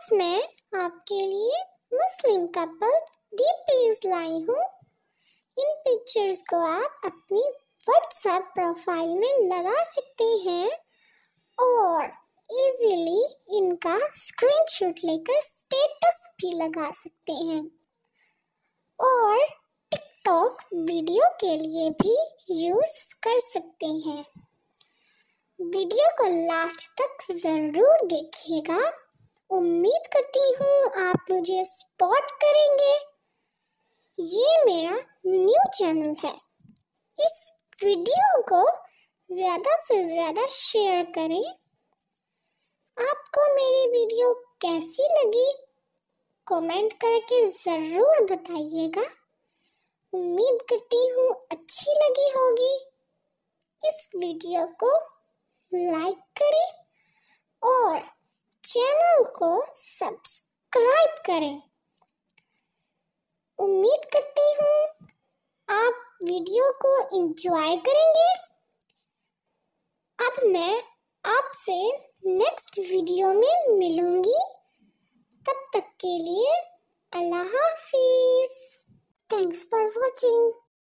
आज मैं आपके लिए मुस्लिम कपल्स डीपीज लाई हूँ इन पिक्चर्स को आप अपनी व्हाट्सएप प्रोफाइल में लगा सकते हैं और इजीली इनका स्क्रीनशॉट लेकर स्टेटस भी लगा सकते हैं और टिकटॉक वीडियो के लिए भी यूज़ कर सकते हैं वीडियो को लास्ट तक ज़रूर देखिएगा उम्मीद करती हूँ आप मुझे स्पॉट करेंगे ये मेरा न्यू चैनल है इस वीडियो को ज़्यादा से ज़्यादा शेयर करें आपको मेरी वीडियो कैसी लगी कमेंट करके ज़रूर बताइएगा उम्मीद करती हूँ अच्छी लगी होगी इस वीडियो को लाइक करें चैनल को सब्सक्राइब करें उम्मीद करती हूँ आप वीडियो को एंजॉय करेंगे अब मैं आपसे नेक्स्ट वीडियो में मिलूंगी तब तक के लिए अल्लाह हाफिज थैंक्स फॉर वॉचिंग